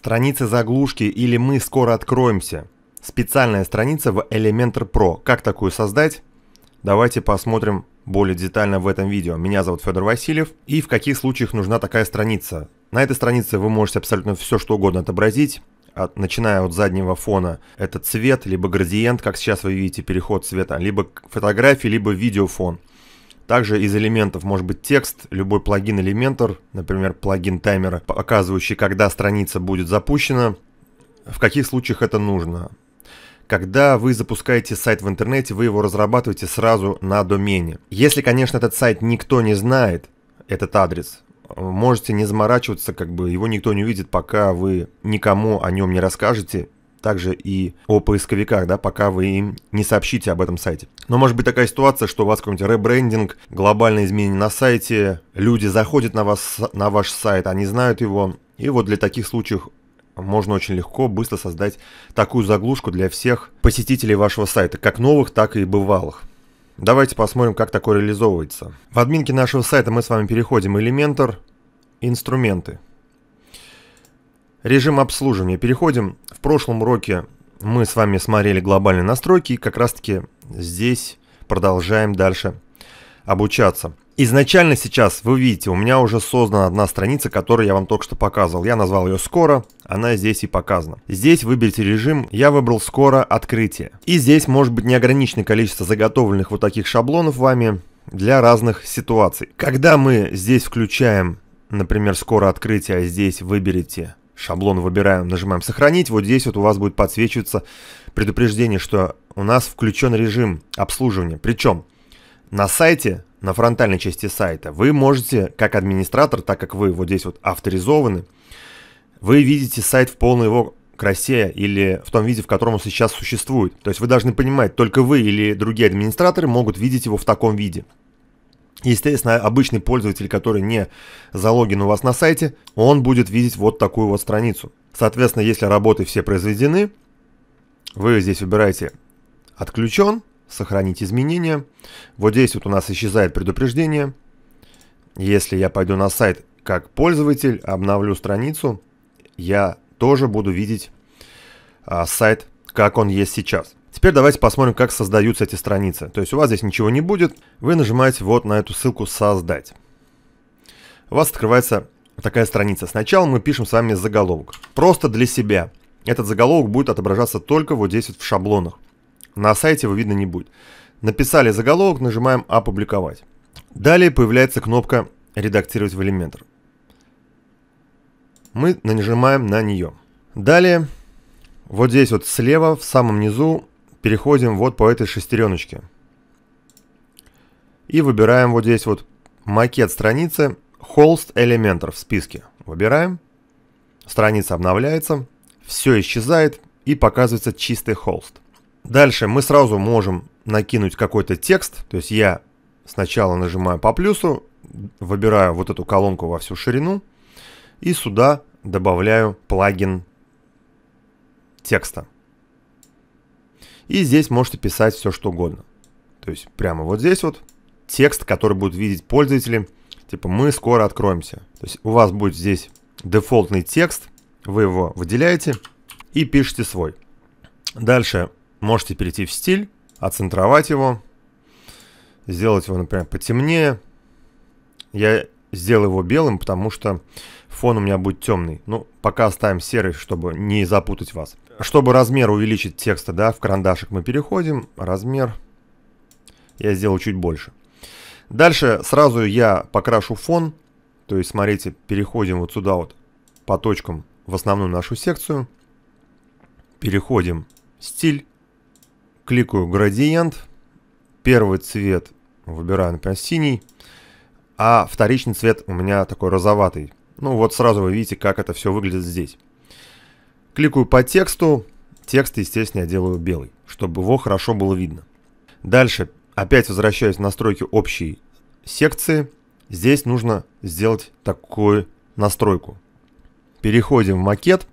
Страницы заглушки или мы скоро откроемся. Специальная страница в Elementor Pro. Как такую создать? Давайте посмотрим более детально в этом видео. Меня зовут Федор Васильев и в каких случаях нужна такая страница. На этой странице вы можете абсолютно все что угодно отобразить. От, начиная от заднего фона, это цвет, либо градиент, как сейчас вы видите, переход цвета, либо фотографии, либо видеофон. Также из элементов может быть текст, любой плагин Elementor, например, плагин таймера, показывающий, когда страница будет запущена, в каких случаях это нужно. Когда вы запускаете сайт в интернете, вы его разрабатываете сразу на домене. Если, конечно, этот сайт никто не знает, этот адрес, можете не заморачиваться, как бы его никто не увидит, пока вы никому о нем не расскажете также и о поисковиках, да, пока вы им не сообщите об этом сайте. Но может быть такая ситуация, что у вас какой-нибудь ребрендинг, глобальные изменения на сайте, люди заходят на, вас, на ваш сайт, они знают его, и вот для таких случаев можно очень легко, быстро создать такую заглушку для всех посетителей вашего сайта, как новых, так и бывалых. Давайте посмотрим, как такое реализовывается. В админке нашего сайта мы с вами переходим Elementor инструменты. Режим обслуживания. Переходим. В прошлом уроке мы с вами смотрели глобальные настройки и как раз таки здесь продолжаем дальше обучаться. Изначально сейчас, вы видите, у меня уже создана одна страница, которую я вам только что показывал. Я назвал ее «Скоро», она здесь и показана. Здесь выберите режим, я выбрал «Скоро открытие». И здесь может быть неограниченное количество заготовленных вот таких шаблонов вами для разных ситуаций. Когда мы здесь включаем, например, «Скоро открытие», а здесь выберете шаблон выбираем, нажимаем «Сохранить». Вот здесь вот у вас будет подсвечиваться предупреждение, что у нас включен режим обслуживания. Причем на сайте, на фронтальной части сайта, вы можете, как администратор, так как вы вот здесь вот авторизованы, вы видите сайт в полной его красе или в том виде, в котором он сейчас существует. То есть вы должны понимать, только вы или другие администраторы могут видеть его в таком виде. Естественно, обычный пользователь, который не залогин у вас на сайте, он будет видеть вот такую вот страницу. Соответственно, если работы все произведены, вы здесь выбираете «Отключен», «Сохранить изменения». Вот здесь вот у нас исчезает предупреждение. Если я пойду на сайт как пользователь, обновлю страницу, я тоже буду видеть а, сайт, как он есть сейчас. Теперь давайте посмотрим, как создаются эти страницы. То есть у вас здесь ничего не будет, вы нажимаете вот на эту ссылку «Создать». У вас открывается такая страница. Сначала мы пишем с вами заголовок. Просто для себя. Этот заголовок будет отображаться только вот здесь вот в шаблонах. На сайте его видно не будет. Написали заголовок, нажимаем «Опубликовать». Далее появляется кнопка «Редактировать в элементар». Мы нажимаем на нее. Далее, вот здесь вот слева, в самом низу, переходим вот по этой шестереночке. И выбираем вот здесь вот макет страницы холст элементов в списке. Выбираем. Страница обновляется. Все исчезает и показывается чистый холст. Дальше мы сразу можем накинуть какой-то текст. То есть я сначала нажимаю по плюсу, выбираю вот эту колонку во всю ширину и сюда добавляю плагин текста. И здесь можете писать все, что угодно. То есть прямо вот здесь вот текст, который будут видеть пользователи. Типа мы скоро откроемся. То есть у вас будет здесь дефолтный текст. Вы его выделяете и пишете свой. Дальше можете перейти в стиль, оцентровать его. Сделать его, например, потемнее. Я сделаю его белым, потому что фон у меня будет темный. Ну, пока оставим серый, чтобы не запутать вас чтобы размер увеличить текста, да, в карандашик мы переходим. Размер я сделал чуть больше. Дальше сразу я покрашу фон. То есть, смотрите, переходим вот сюда вот по точкам в основную нашу секцию. Переходим в стиль. Кликаю градиент. Первый цвет выбираю, например, синий. А вторичный цвет у меня такой розоватый. Ну вот сразу вы видите, как это все выглядит здесь. Кликаю по тексту. Текст, естественно, я делаю белый, чтобы его хорошо было видно. Дальше опять возвращаюсь в настройки общей секции. Здесь нужно сделать такую настройку. Переходим в макет.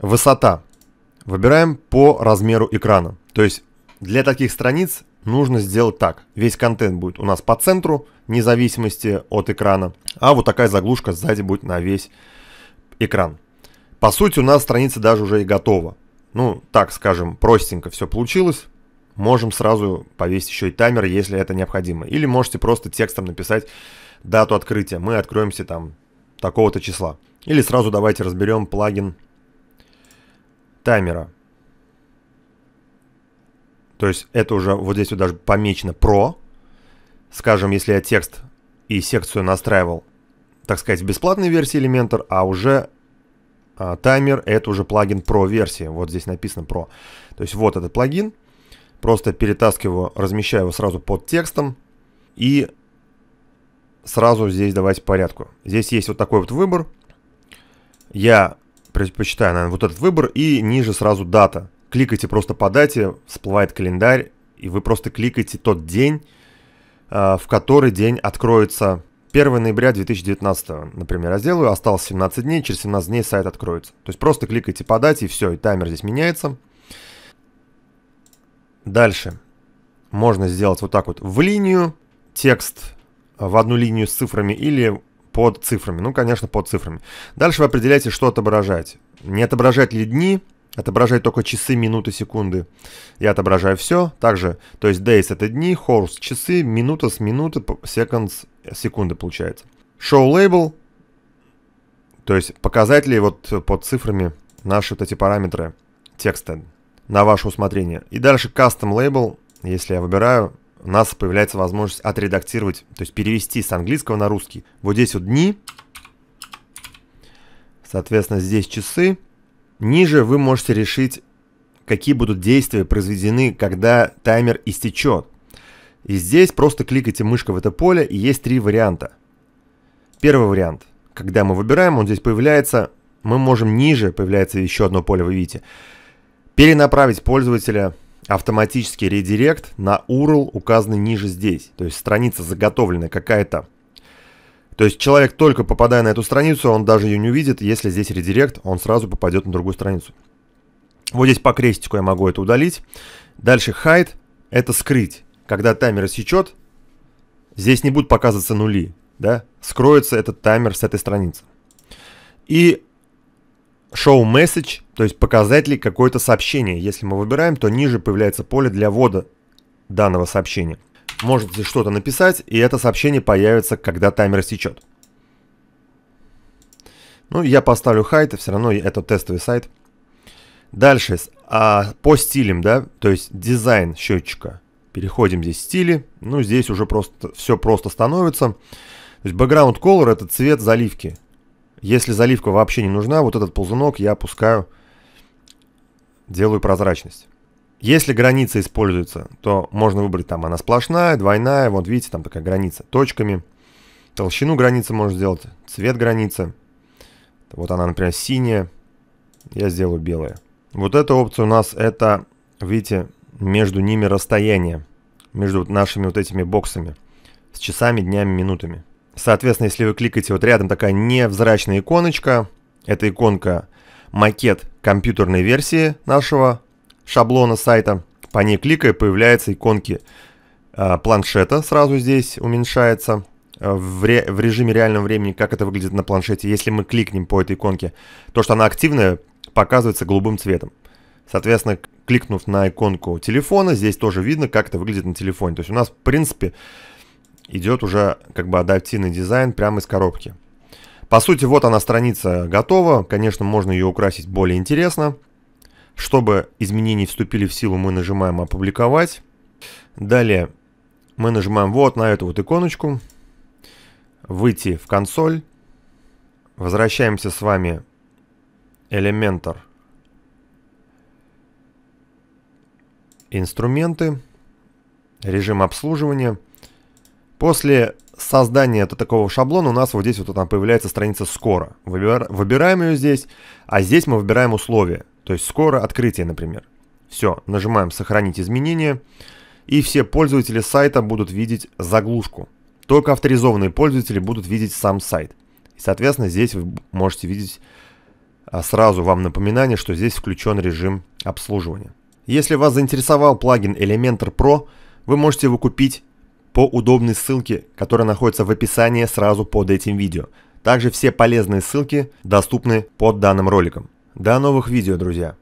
Высота. Выбираем по размеру экрана. То есть для таких страниц нужно сделать так. Весь контент будет у нас по центру, независимости от экрана. А вот такая заглушка сзади будет на весь экран. По сути, у нас страница даже уже и готова. Ну, так скажем, простенько все получилось. Можем сразу повесить еще и таймер, если это необходимо. Или можете просто текстом написать дату открытия. Мы откроемся там такого-то числа. Или сразу давайте разберем плагин таймера. То есть это уже вот здесь вот даже помечено про. Скажем, если я текст и секцию настраивал так сказать, в бесплатной версии Elementor, а уже а, таймер это уже плагин Pro версии. Вот здесь написано Pro. То есть вот этот плагин. Просто перетаскиваю, размещаю его сразу под текстом. И сразу здесь давайте порядку. Здесь есть вот такой вот выбор. Я предпочитаю, наверное, вот этот выбор. И ниже сразу дата. Кликайте просто по дате, всплывает календарь. И вы просто кликаете тот день, а, в который день откроется 1 ноября 2019, например, я сделаю, осталось 17 дней, через 17 дней сайт откроется. То есть просто кликайте подать и все, и таймер здесь меняется. Дальше. Можно сделать вот так вот в линию, текст в одну линию с цифрами или под цифрами. Ну, конечно, под цифрами. Дальше вы определяете, что отображать. Не отображать ли дни, отображать только часы, минуты, секунды. Я отображаю все. Также, то есть days это дни, hours часы, минута с минуты, seconds секунды получается. Show-label, то есть показатели вот под цифрами, наши вот эти параметры текста на ваше усмотрение. И дальше custom label, если я выбираю, у нас появляется возможность отредактировать, то есть перевести с английского на русский. Вот здесь вот дни, соответственно здесь часы. Ниже вы можете решить, какие будут действия произведены, когда таймер истечет. И здесь просто кликайте мышкой в это поле, и есть три варианта. Первый вариант. Когда мы выбираем, он здесь появляется, мы можем ниже, появляется еще одно поле, вы видите, перенаправить пользователя автоматически редирект на URL, указанный ниже здесь. То есть страница заготовленная какая-то. То есть человек только попадая на эту страницу, он даже ее не увидит. Если здесь редирект, он сразу попадет на другую страницу. Вот здесь по крестику я могу это удалить. Дальше hide – это скрыть когда таймер сечет, здесь не будут показываться нули, да, скроется этот таймер с этой страницы. И show message, то есть показать ли какое-то сообщение. Если мы выбираем, то ниже появляется поле для ввода данного сообщения. Можете что-то написать, и это сообщение появится, когда таймер сечет. Ну, я поставлю хайт, все равно это тестовый сайт. Дальше, а, по стилям, да, то есть дизайн счетчика. Переходим здесь в стили. Ну, здесь уже просто все просто становится. То есть background color это цвет заливки. Если заливка вообще не нужна, вот этот ползунок я опускаю, делаю прозрачность. Если граница используется, то можно выбрать там она сплошная, двойная, вот видите, там такая граница точками. Толщину границы можно сделать, цвет границы. Вот она, например, синяя, я сделаю белая. Вот эта опция у нас это, видите, между ними расстояние, между нашими вот этими боксами с часами, днями, минутами. Соответственно, если вы кликаете вот рядом такая невзрачная иконочка, эта иконка макет компьютерной версии нашего шаблона сайта. По ней кликая, появляются иконки а, планшета, сразу здесь уменьшается а, в, ре в режиме реального времени, как это выглядит на планшете. Если мы кликнем по этой иконке, то, что она активная, показывается голубым цветом. Соответственно, кликнув на иконку телефона, здесь тоже видно, как это выглядит на телефоне. То есть у нас, в принципе, идет уже как бы адаптивный дизайн прямо из коробки. По сути, вот она страница готова. Конечно, можно ее украсить более интересно. Чтобы изменения вступили в силу, мы нажимаем «Опубликовать». Далее мы нажимаем вот на эту вот иконочку. Выйти в консоль. Возвращаемся с вами Elementor – инструменты, режим обслуживания. После создания вот такого шаблона у нас вот здесь вот там появляется страница «Скоро». Выбираем ее здесь, а здесь мы выбираем условия. То есть «Скоро открытие», например. Все, нажимаем «Сохранить изменения», и все пользователи сайта будут видеть заглушку. Только авторизованные пользователи будут видеть сам сайт. И, соответственно, здесь вы можете видеть а, сразу вам напоминание, что здесь включен режим обслуживания. Если вас заинтересовал плагин Elementor Pro, вы можете его купить по удобной ссылке, которая находится в описании сразу под этим видео. Также все полезные ссылки доступны под данным роликом. До новых видео, друзья!